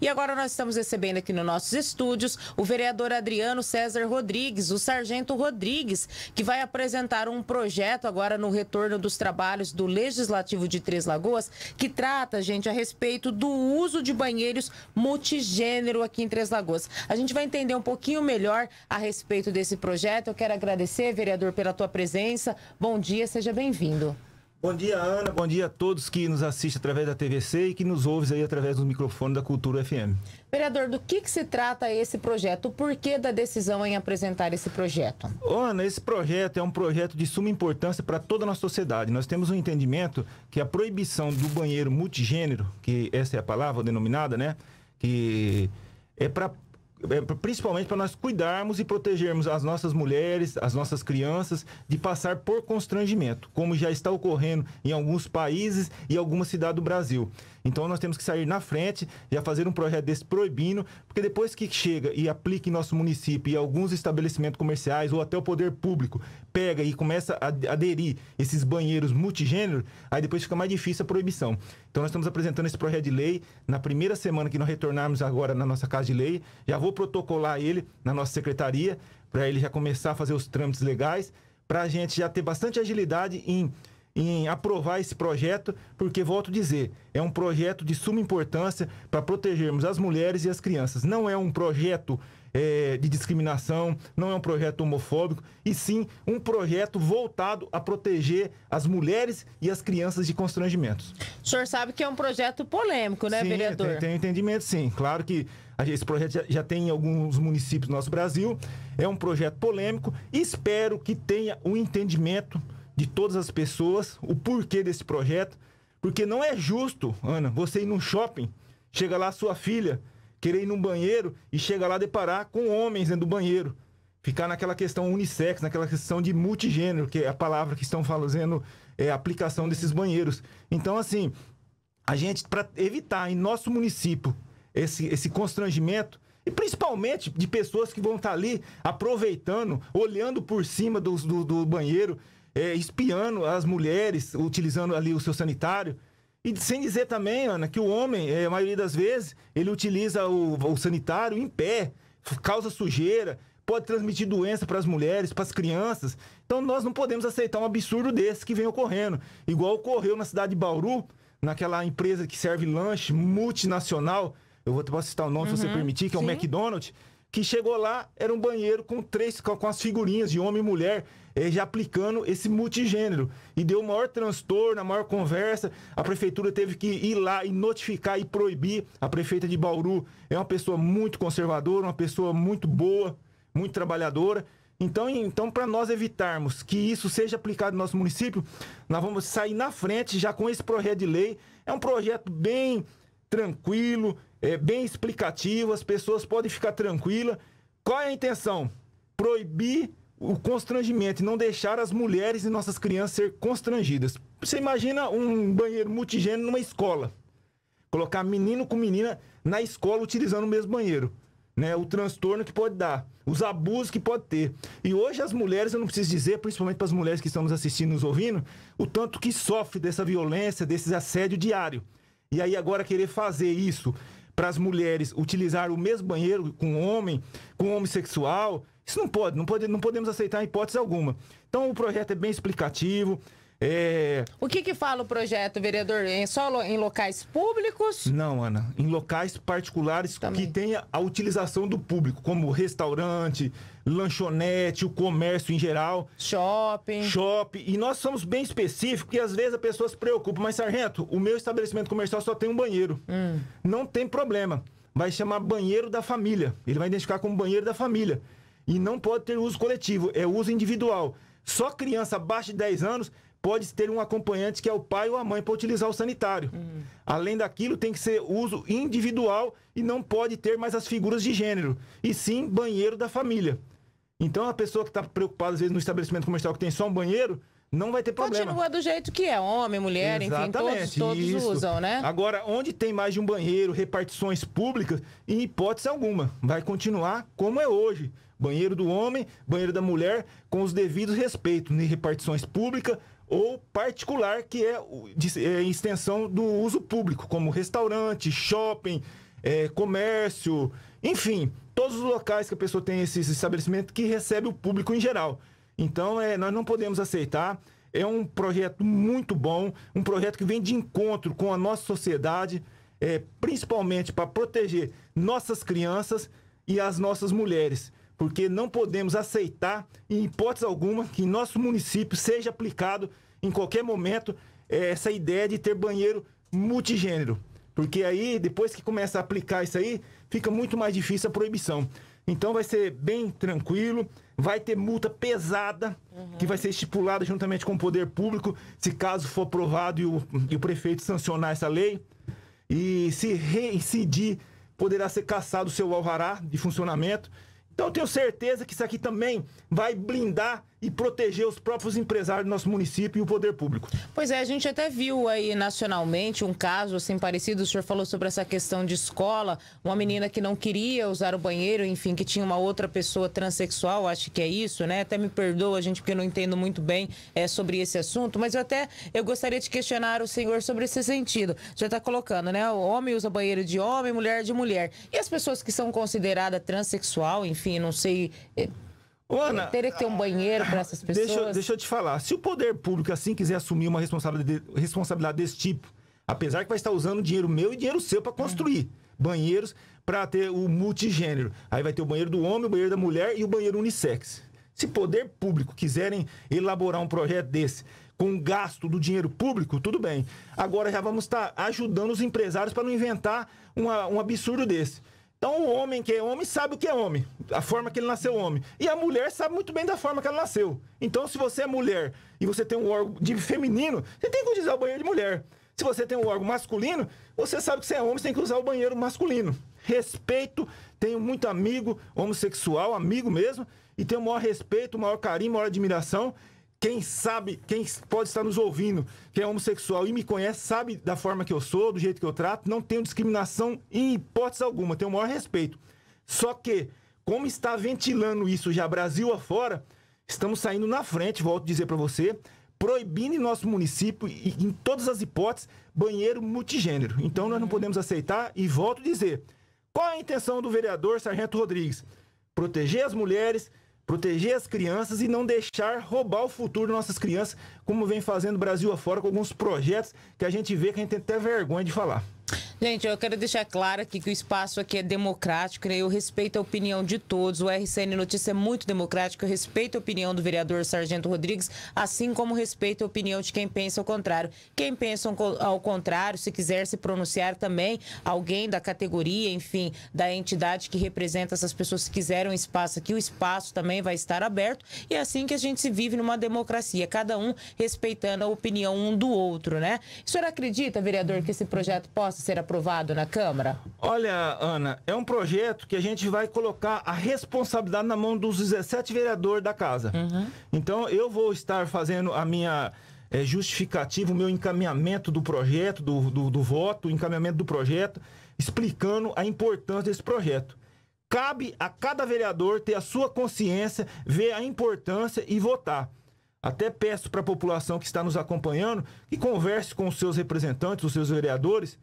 E agora nós estamos recebendo aqui nos nossos estúdios o vereador Adriano César Rodrigues, o sargento Rodrigues, que vai apresentar um projeto agora no retorno dos trabalhos do Legislativo de Três Lagoas, que trata, gente, a respeito do uso de banheiros multigênero aqui em Três Lagoas. A gente vai entender um pouquinho melhor a respeito desse projeto. Eu quero agradecer, vereador, pela tua presença. Bom dia, seja bem-vindo. Bom dia, Ana. Bom dia a todos que nos assistem através da TVC e que nos ouvem aí através do microfone da Cultura FM. Vereador, do que, que se trata esse projeto? Por que da decisão em apresentar esse projeto? Ana, esse projeto é um projeto de suma importância para toda a nossa sociedade. Nós temos um entendimento que a proibição do banheiro multigênero, que essa é a palavra denominada, né? Que é para é, principalmente para nós cuidarmos e protegermos as nossas mulheres, as nossas crianças de passar por constrangimento, como já está ocorrendo em alguns países e algumas cidades do Brasil. Então nós temos que sair na frente, já fazer um projeto desse proibindo, porque depois que chega e aplica em nosso município e alguns estabelecimentos comerciais ou até o poder público pega e começa a aderir esses banheiros multigênero, aí depois fica mais difícil a proibição. Então nós estamos apresentando esse projeto de lei na primeira semana que nós retornarmos agora na nossa casa de lei, já vou vou protocolar ele na nossa secretaria, para ele já começar a fazer os trâmites legais, para a gente já ter bastante agilidade em, em aprovar esse projeto, porque, volto a dizer, é um projeto de suma importância para protegermos as mulheres e as crianças. Não é um projeto é, de discriminação, não é um projeto homofóbico, e sim um projeto voltado a proteger as mulheres e as crianças de constrangimentos. O senhor sabe que é um projeto polêmico, né, sim, vereador? Tem, tem entendimento, sim. Claro que esse projeto já, já tem em alguns municípios do nosso Brasil. É um projeto polêmico. Espero que tenha o um entendimento de todas as pessoas, o porquê desse projeto. Porque não é justo, Ana, você ir num shopping, chega lá sua filha, querer ir num banheiro e chega lá deparar com homens dentro do banheiro. Ficar naquela questão unissex, naquela questão de multigênero, que é a palavra que estão fazendo é, aplicação desses banheiros. Então, assim, a gente, para evitar em nosso município esse, esse constrangimento. E principalmente de pessoas que vão estar tá ali aproveitando, olhando por cima do, do, do banheiro, é, espiando as mulheres, utilizando ali o seu sanitário. E sem dizer também, Ana, que o homem, é, a maioria das vezes, ele utiliza o, o sanitário em pé, causa sujeira, pode transmitir doença para as mulheres, para as crianças. Então nós não podemos aceitar um absurdo desse que vem ocorrendo. Igual ocorreu na cidade de Bauru, naquela empresa que serve lanche multinacional, eu vou, posso citar o nome uhum, se você uhum. permitir, que é o um McDonald's, que chegou lá, era um banheiro com três, com as figurinhas de homem e mulher, eh, já aplicando esse multigênero. E deu maior transtorno, a maior conversa. A prefeitura teve que ir lá e notificar e proibir. A prefeita de Bauru é uma pessoa muito conservadora, uma pessoa muito boa, muito trabalhadora. Então, então para nós evitarmos que isso seja aplicado no nosso município, nós vamos sair na frente já com esse projeto de lei. É um projeto bem tranquilo, é, bem explicativo, as pessoas podem ficar tranquilas. Qual é a intenção? Proibir o constrangimento, não deixar as mulheres e nossas crianças ser constrangidas. Você imagina um banheiro multigênero numa escola. Colocar menino com menina na escola utilizando o mesmo banheiro. Né? O transtorno que pode dar, os abusos que pode ter. E hoje as mulheres, eu não preciso dizer, principalmente para as mulheres que estamos assistindo, nos ouvindo, o tanto que sofre dessa violência, desses assédio diário. E aí agora querer fazer isso para as mulheres utilizar o mesmo banheiro com homem, com homossexual, isso não pode, não pode, não podemos aceitar hipótese alguma. Então o projeto é bem explicativo. É... O que, que fala o projeto, vereador? É só em locais públicos? Não, Ana. Em locais particulares Também. que tenha a utilização do público, como restaurante, lanchonete, o comércio em geral. Shopping. Shopping. E nós somos bem específicos, e às vezes a pessoa se preocupa. Mas, sargento, o meu estabelecimento comercial só tem um banheiro. Hum. Não tem problema. Vai chamar banheiro da família. Ele vai identificar como banheiro da família. E não pode ter uso coletivo, é uso individual. Só criança abaixo de 10 anos pode ter um acompanhante que é o pai ou a mãe para utilizar o sanitário. Hum. Além daquilo, tem que ser uso individual e não pode ter mais as figuras de gênero, e sim banheiro da família. Então a pessoa que está preocupada, às vezes, no estabelecimento comercial que tem só um banheiro, não vai ter problema. Continua do jeito que é, homem, mulher, Exatamente, enfim, todos, todos usam, né? Agora, onde tem mais de um banheiro, repartições públicas, em hipótese alguma, vai continuar como é hoje. Banheiro do homem, banheiro da mulher, com os devidos respeitos, em né? repartições públicas ou particular, que é, de, é extensão do uso público, como restaurante, shopping, é, comércio, enfim, todos os locais que a pessoa tem esse, esse estabelecimento que recebe o público em geral. Então, é, nós não podemos aceitar. É um projeto muito bom, um projeto que vem de encontro com a nossa sociedade, é, principalmente para proteger nossas crianças e as nossas mulheres porque não podemos aceitar, em hipótese alguma, que em nosso município seja aplicado, em qualquer momento, é, essa ideia de ter banheiro multigênero. Porque aí, depois que começa a aplicar isso aí, fica muito mais difícil a proibição. Então vai ser bem tranquilo, vai ter multa pesada, uhum. que vai ser estipulada juntamente com o poder público, se caso for aprovado e o, e o prefeito sancionar essa lei. E se reincidir, poderá ser cassado o seu alvará de funcionamento. Então tenho certeza que isso aqui também vai blindar e proteger os próprios empresários do nosso município e o poder público. Pois é, a gente até viu aí nacionalmente um caso assim parecido. O senhor falou sobre essa questão de escola, uma menina que não queria usar o banheiro, enfim, que tinha uma outra pessoa transexual, acho que é isso, né? Até me perdoa, gente, porque eu não entendo muito bem é, sobre esse assunto, mas eu até eu gostaria de questionar o senhor sobre esse sentido. Já está colocando, né? O homem usa banheiro de homem, mulher de mulher. E as pessoas que são consideradas transexual, enfim, não sei é, Ana, teria que ter um banheiro para essas pessoas. Deixa, deixa, eu te falar. Se o poder público assim quiser assumir uma responsabilidade, responsabilidade desse tipo, apesar que vai estar usando dinheiro meu e dinheiro seu para construir uhum. banheiros para ter o multigênero. Aí vai ter o banheiro do homem, o banheiro da mulher e o banheiro unissex. Se poder público quiserem elaborar um projeto desse com gasto do dinheiro público, tudo bem. Agora já vamos estar ajudando os empresários para não inventar uma, um absurdo desse. Então o homem que é homem sabe o que é homem, a forma que ele nasceu homem. E a mulher sabe muito bem da forma que ela nasceu. Então se você é mulher e você tem um órgão de feminino, você tem que usar o banheiro de mulher. Se você tem um órgão masculino, você sabe que você é homem, você tem que usar o banheiro masculino. Respeito, tenho muito amigo homossexual, amigo mesmo, e tenho o maior respeito, o maior carinho, a maior admiração quem sabe, quem pode estar nos ouvindo, que é homossexual e me conhece, sabe da forma que eu sou, do jeito que eu trato, não tenho discriminação em hipótese alguma, tenho o maior respeito. Só que, como está ventilando isso já Brasil afora, estamos saindo na frente, volto a dizer para você, proibindo em nosso município, em todas as hipóteses, banheiro multigênero. Então nós não uhum. podemos aceitar e volto a dizer, qual a intenção do vereador Sargento Rodrigues? Proteger as mulheres, proteger as crianças e não deixar roubar o futuro de nossas crianças, como vem fazendo Brasil afora com alguns projetos que a gente vê que a gente tem até vergonha de falar. Gente, eu quero deixar claro aqui que o espaço aqui é democrático, né? eu respeito a opinião de todos. O RCN Notícia é muito democrático, eu respeito a opinião do vereador Sargento Rodrigues, assim como respeito a opinião de quem pensa ao contrário. Quem pensa ao contrário, se quiser se pronunciar também, alguém da categoria, enfim, da entidade que representa essas pessoas, se quiser um espaço aqui, o espaço também vai estar aberto. E é assim que a gente se vive numa democracia, cada um respeitando a opinião um do outro, né? O senhor acredita, vereador, que esse projeto possa ser aprovado? aprovado na Câmara? Olha, Ana, é um projeto que a gente vai colocar a responsabilidade na mão dos 17 vereadores da casa. Uhum. Então, eu vou estar fazendo a minha é, justificativa, o meu encaminhamento do projeto, do, do, do voto, o encaminhamento do projeto, explicando a importância desse projeto cabe a cada vereador ter a sua consciência, ver a importância e votar. Até peço para a população que está nos acompanhando que converse com os seus representantes, os seus vereadores,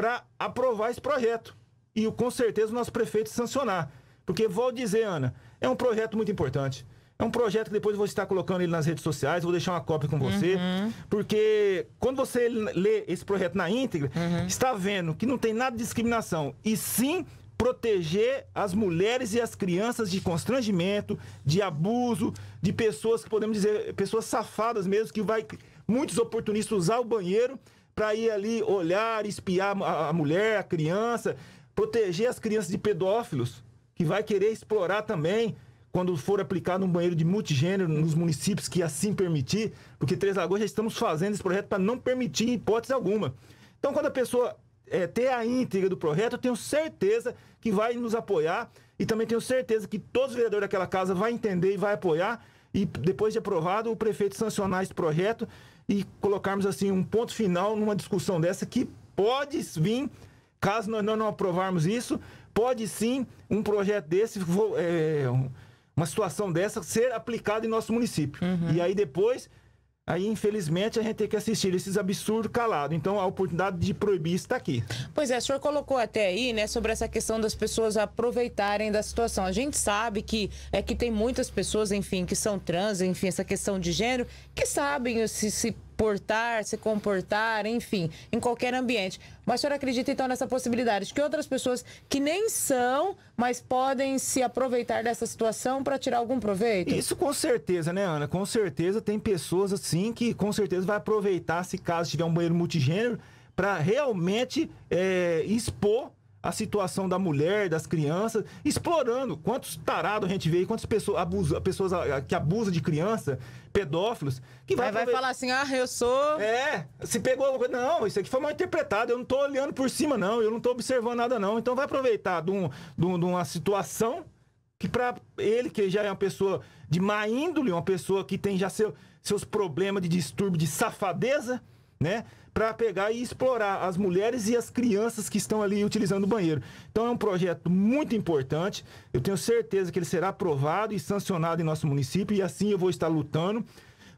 para aprovar esse projeto. E com certeza o nosso prefeito sancionar. Porque, vou dizer, Ana, é um projeto muito importante. É um projeto que depois eu vou estar colocando ele nas redes sociais, vou deixar uma cópia com você. Uhum. Porque quando você lê esse projeto na íntegra, uhum. está vendo que não tem nada de discriminação, e sim proteger as mulheres e as crianças de constrangimento, de abuso, de pessoas que podemos dizer, pessoas safadas mesmo, que vai muitos oportunistas usar o banheiro para ir ali olhar, espiar a, a mulher, a criança, proteger as crianças de pedófilos, que vai querer explorar também quando for aplicado um banheiro de multigênero nos municípios que assim permitir, porque Três Lagoas já estamos fazendo esse projeto para não permitir hipótese alguma. Então, quando a pessoa é, ter a íntegra do projeto, eu tenho certeza que vai nos apoiar e também tenho certeza que todos os vereadores daquela casa vai entender e vai apoiar e depois de aprovado o prefeito sancionar esse projeto e colocarmos assim um ponto final numa discussão dessa que pode vir, caso nós não aprovarmos isso, pode sim um projeto desse, é, uma situação dessa, ser aplicado em nosso município. Uhum. E aí depois Aí, infelizmente, a gente tem que assistir esses absurdos calados. Então, a oportunidade de proibir está aqui. Pois é, o senhor colocou até aí, né, sobre essa questão das pessoas aproveitarem da situação. A gente sabe que é que tem muitas pessoas, enfim, que são trans, enfim, essa questão de gênero, que sabem se, se portar, se comportar, enfim, em qualquer ambiente. Mas a senhora acredita então nessa possibilidade de que outras pessoas que nem são, mas podem se aproveitar dessa situação para tirar algum proveito? Isso com certeza, né, Ana? Com certeza tem pessoas assim que com certeza vai aproveitar se caso tiver um banheiro multigênero para realmente é, expor a situação da mulher, das crianças, explorando quantos tarados a gente vê, quantas pessoas, abusa, pessoas que abusam de criança, pedófilos, que vai, vai falar assim, ah, eu sou... É, se pegou alguma coisa, não, isso aqui foi mal interpretado, eu não tô olhando por cima não, eu não tô observando nada não, então vai aproveitar de, um, de, um, de uma situação que para ele, que já é uma pessoa de má índole, uma pessoa que tem já seu, seus problemas de distúrbio, de safadeza, né? Para pegar e explorar as mulheres e as crianças que estão ali utilizando o banheiro. Então é um projeto muito importante. Eu tenho certeza que ele será aprovado e sancionado em nosso município e assim eu vou estar lutando.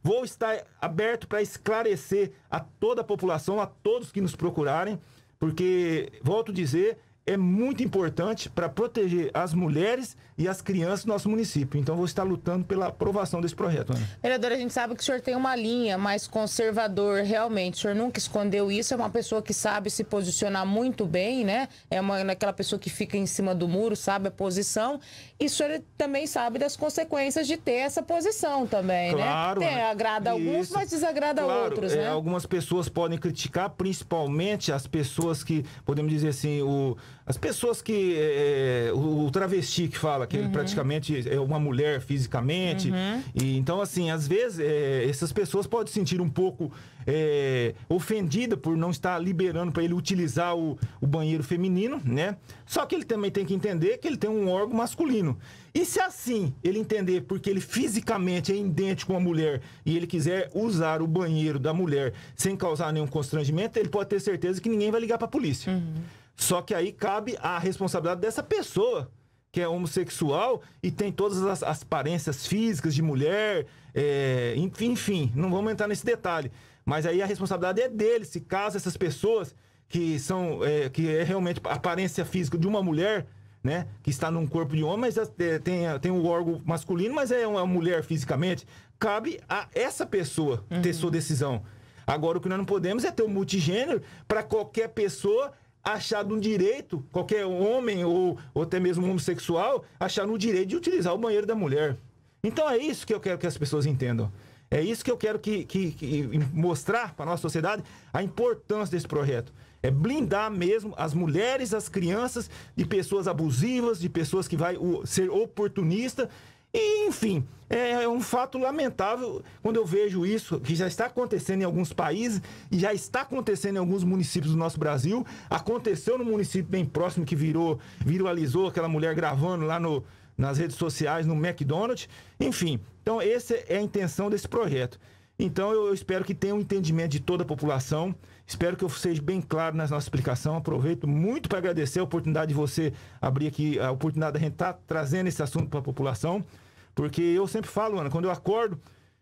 Vou estar aberto para esclarecer a toda a população, a todos que nos procurarem, porque volto a dizer, é muito importante para proteger as mulheres e as crianças do nosso município. Então, vou estar lutando pela aprovação desse projeto. Ana. Vereador, a gente sabe que o senhor tem uma linha mais conservador, realmente. O senhor nunca escondeu isso. É uma pessoa que sabe se posicionar muito bem, né? É uma, aquela pessoa que fica em cima do muro, sabe a posição. E o senhor também sabe das consequências de ter essa posição também, claro, né? Claro. agrada isso. alguns, mas desagrada claro, outros, é, né? Algumas pessoas podem criticar, principalmente as pessoas que, podemos dizer assim, o as pessoas que. É, o, o, travesti que fala que uhum. ele praticamente é uma mulher fisicamente. Uhum. E, então, assim, às vezes é, essas pessoas podem sentir um pouco é, ofendida por não estar liberando para ele utilizar o, o banheiro feminino, né? Só que ele também tem que entender que ele tem um órgão masculino. E se assim ele entender, porque ele fisicamente é idêntico a uma mulher e ele quiser usar o banheiro da mulher sem causar nenhum constrangimento, ele pode ter certeza que ninguém vai ligar para a polícia. Uhum. Só que aí cabe a responsabilidade dessa pessoa que é homossexual e tem todas as, aparências físicas de mulher, é, enfim, enfim, não vamos entrar nesse detalhe. Mas aí a responsabilidade é dele, se caso essas pessoas que são, é, que é realmente aparência física de uma mulher, né, que está num corpo de homem, mas é, tem, tem um órgão masculino, mas é uma mulher fisicamente, cabe a essa pessoa uhum. ter sua decisão. Agora, o que nós não podemos é ter um multigênero para qualquer pessoa achado um direito, qualquer homem ou, ou até mesmo homossexual, achar no direito de utilizar o banheiro da mulher. Então é isso que eu quero que as pessoas entendam. É isso que eu quero que, que, que mostrar para a nossa sociedade a importância desse projeto. É blindar mesmo as mulheres, as crianças de pessoas abusivas, de pessoas que vai ser oportunista e, enfim, é, é um fato lamentável quando eu vejo isso, que já está acontecendo em alguns países e já está acontecendo em alguns municípios do nosso Brasil. Aconteceu no município bem próximo que virou, viralizou aquela mulher gravando lá no, nas redes sociais, no McDonald's. Enfim, então essa é a intenção desse projeto. Então eu espero que tenha um entendimento de toda a população. Espero que eu seja bem claro na nossa explicação. Aproveito muito para agradecer a oportunidade de você abrir aqui, a oportunidade da gente estar tá trazendo esse assunto para a população. Porque eu sempre falo, Ana, quando eu acordo,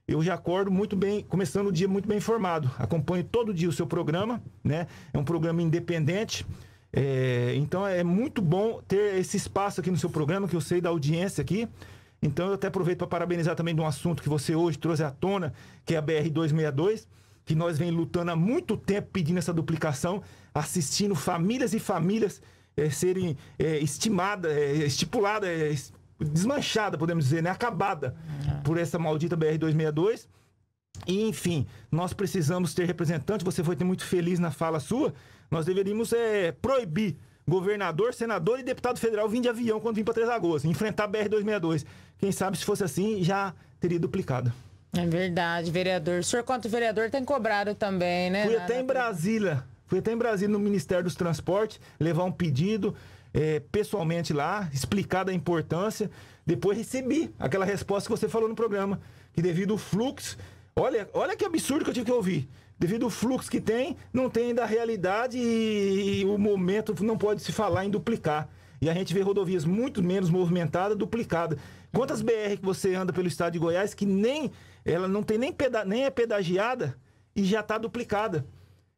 eu já acordo muito bem, começando o dia muito bem informado. Acompanho todo dia o seu programa, né? É um programa independente. É, então é muito bom ter esse espaço aqui no seu programa, que eu sei da audiência aqui. Então eu até aproveito para parabenizar também de um assunto que você hoje trouxe à tona, que é a BR-262, que nós vem lutando há muito tempo pedindo essa duplicação, assistindo famílias e famílias é, serem é, estimadas, é, estipuladas, é, desmanchada, podemos dizer, né? Acabada é. por essa maldita BR-262. E, enfim, nós precisamos ter representante. Você foi muito feliz na fala sua. Nós deveríamos é, proibir governador, senador e deputado federal vir de avião quando vir para Três Lagoas, enfrentar a BR-262. Quem sabe se fosse assim, já teria duplicado. É verdade, vereador. O senhor, quanto vereador, tem cobrado também, né? Fui até em Brasília. Fui até em Brasília no Ministério dos Transportes levar um pedido é, pessoalmente lá, explicar a importância. Depois recebi aquela resposta que você falou no programa, que devido ao fluxo, olha, olha que absurdo que eu tive que ouvir. Devido ao fluxo que tem, não tem ainda a realidade e, e o momento não pode se falar em duplicar. E a gente vê rodovias muito menos movimentadas, duplicadas. Quantas BR que você anda pelo estado de Goiás que nem ela não tem nem, peda, nem é pedagiada e já está duplicada.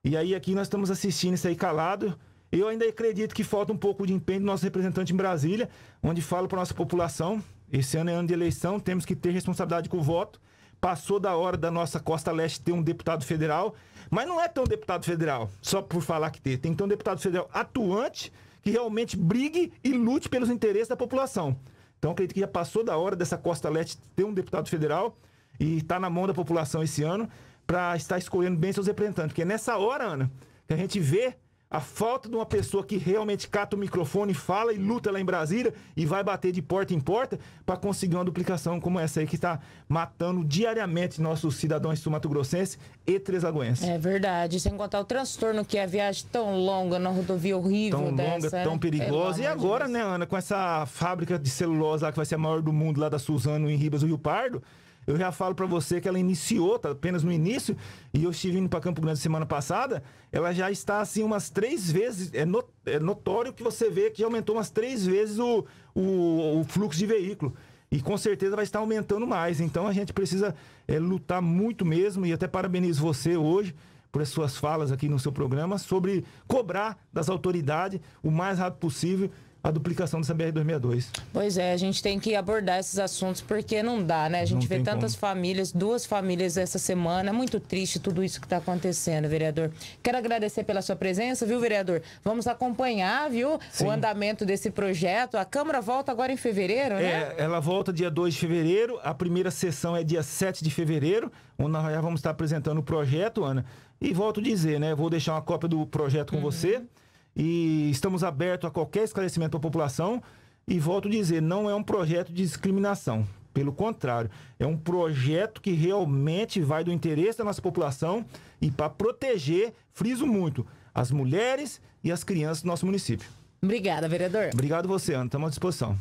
E aí aqui nós estamos assistindo isso aí calado. Eu ainda acredito que falta um pouco de empenho do nosso representante em Brasília, onde falo para a nossa população: esse ano é ano de eleição, temos que ter responsabilidade com o voto. Passou da hora da nossa Costa Leste ter um deputado federal, mas não é tão deputado federal, só por falar que tem. Tem que ter um deputado federal atuante que realmente brigue e lute pelos interesses da população. Então, acredito que já passou da hora dessa Costa Leste ter um deputado federal e está na mão da população esse ano para estar escolhendo bem seus representantes. Porque é nessa hora, Ana, que a gente vê a falta de uma pessoa que realmente cata o microfone, fala e luta lá em Brasília e vai bater de porta em porta para conseguir uma duplicação como essa aí que está matando diariamente nossos cidadãos Tumutu-Grossense e trezagoenses. É verdade, sem contar o transtorno que é a viagem tão longa na rodovia horrível tão dessa, longa, né? tão perigosa. É e agora, né, Ana, com essa fábrica de celulose lá que vai ser a maior do mundo lá da Suzano em Ribas do Rio Pardo, eu já falo para você que ela iniciou, tá apenas no início, e eu estive indo para Campo Grande semana passada, ela já está assim umas três vezes, é, é notório que você vê que aumentou umas três vezes o, o, o, fluxo de veículo. E com certeza vai estar aumentando mais. Então a gente precisa é, lutar muito mesmo, e até parabenizo você hoje por as suas falas aqui no seu programa sobre cobrar das autoridades o mais rápido possível a duplicação dessa BR-262. Pois é, a gente tem que abordar esses assuntos porque não dá, né? A gente não vê tantas como. famílias, duas famílias essa semana. É muito triste tudo isso que está acontecendo, vereador. Quero agradecer pela sua presença, viu, vereador? Vamos acompanhar, viu, Sim. o andamento desse projeto. A Câmara volta agora em fevereiro, né? É, ela volta dia 2 de fevereiro. A primeira sessão é dia 7 de fevereiro, onde nós já vamos estar apresentando o projeto, Ana. E volto a dizer, né? Vou deixar uma cópia do projeto com uhum. você e estamos abertos a qualquer esclarecimento à população. E volto a dizer, não é um projeto de discriminação. Pelo contrário, é um projeto que realmente vai do interesse da nossa população e para proteger, friso muito, as mulheres e as crianças do nosso município. Obrigada, vereador. Obrigado você, Ana. Estamos à disposição.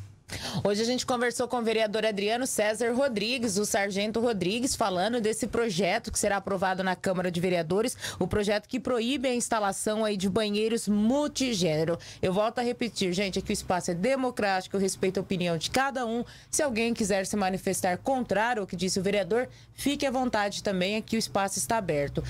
Hoje a gente conversou com o vereador Adriano César Rodrigues, o sargento Rodrigues, falando desse projeto que será aprovado na Câmara de Vereadores, o projeto que proíbe a instalação aí de banheiros multigênero. Eu volto a repetir, gente, aqui o espaço é democrático, eu respeito a opinião de cada um. Se alguém quiser se manifestar contrário ao que disse o vereador, fique à vontade também, aqui o espaço está aberto.